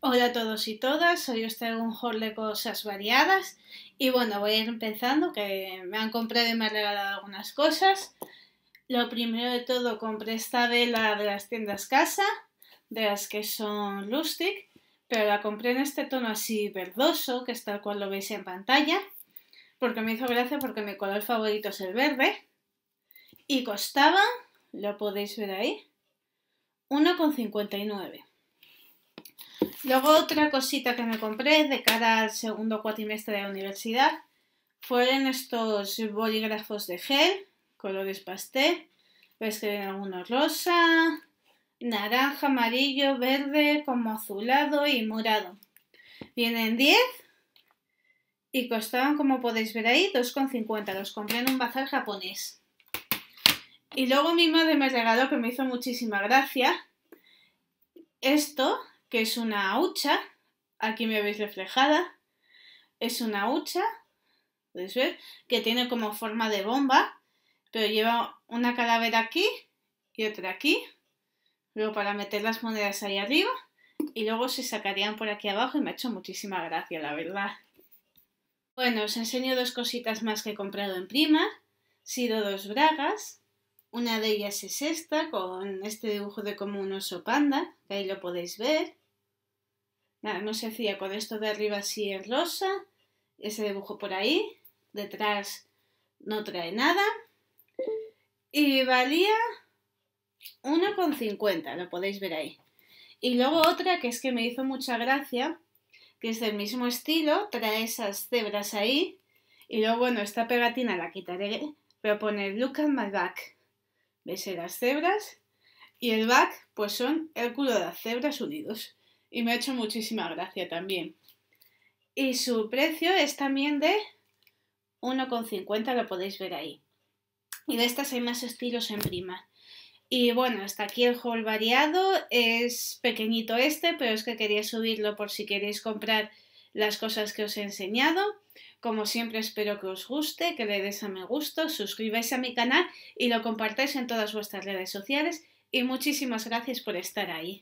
Hola a todos y todas, hoy os traigo un haul de cosas variadas y bueno, voy a ir empezando que me han comprado y me han regalado algunas cosas. Lo primero de todo, compré esta vela de las tiendas casa, de las que son rustic, pero la compré en este tono así verdoso, que es tal cual lo veis en pantalla, porque me hizo gracia porque mi color favorito es el verde y costaba, lo podéis ver ahí, 1,59 Luego otra cosita que me compré de cara al segundo cuatrimestre de la universidad fueron estos bolígrafos de gel, colores pastel. Ves que vienen algunos rosa, naranja, amarillo, verde, como azulado y morado. Vienen 10 y costaban, como podéis ver ahí, 2,50. Los compré en un bazar japonés. Y luego mi madre me regaló, que me hizo muchísima gracia, esto que es una hucha. Aquí me veis reflejada. Es una hucha, podéis ver, que tiene como forma de bomba, pero lleva una calavera aquí y otra aquí. Luego para meter las monedas ahí arriba y luego se sacarían por aquí abajo y me ha hecho muchísima gracia, la verdad. Bueno, os enseño dos cositas más que he comprado en prima. Sido dos bragas, una de ellas es esta, con este dibujo de como un oso panda, que ahí lo podéis ver. Nada, no se hacía con esto de arriba si es rosa, ese dibujo por ahí, detrás no trae nada. Y valía 1,50, lo podéis ver ahí. Y luego otra que es que me hizo mucha gracia, que es del mismo estilo, trae esas cebras ahí. Y luego, bueno, esta pegatina la quitaré, pero poner Look at my back. ¿Veis las cebras? Y el back, pues son el culo de las cebras unidos. Y me ha hecho muchísima gracia también. Y su precio es también de 1,50, lo podéis ver ahí. Y de estas hay más estilos en prima. Y bueno, hasta aquí el haul variado. Es pequeñito este, pero es que quería subirlo por si queréis comprar las cosas que os he enseñado. Como siempre espero que os guste, que le des a me gusto, suscribáis a mi canal y lo compartáis en todas vuestras redes sociales y muchísimas gracias por estar ahí.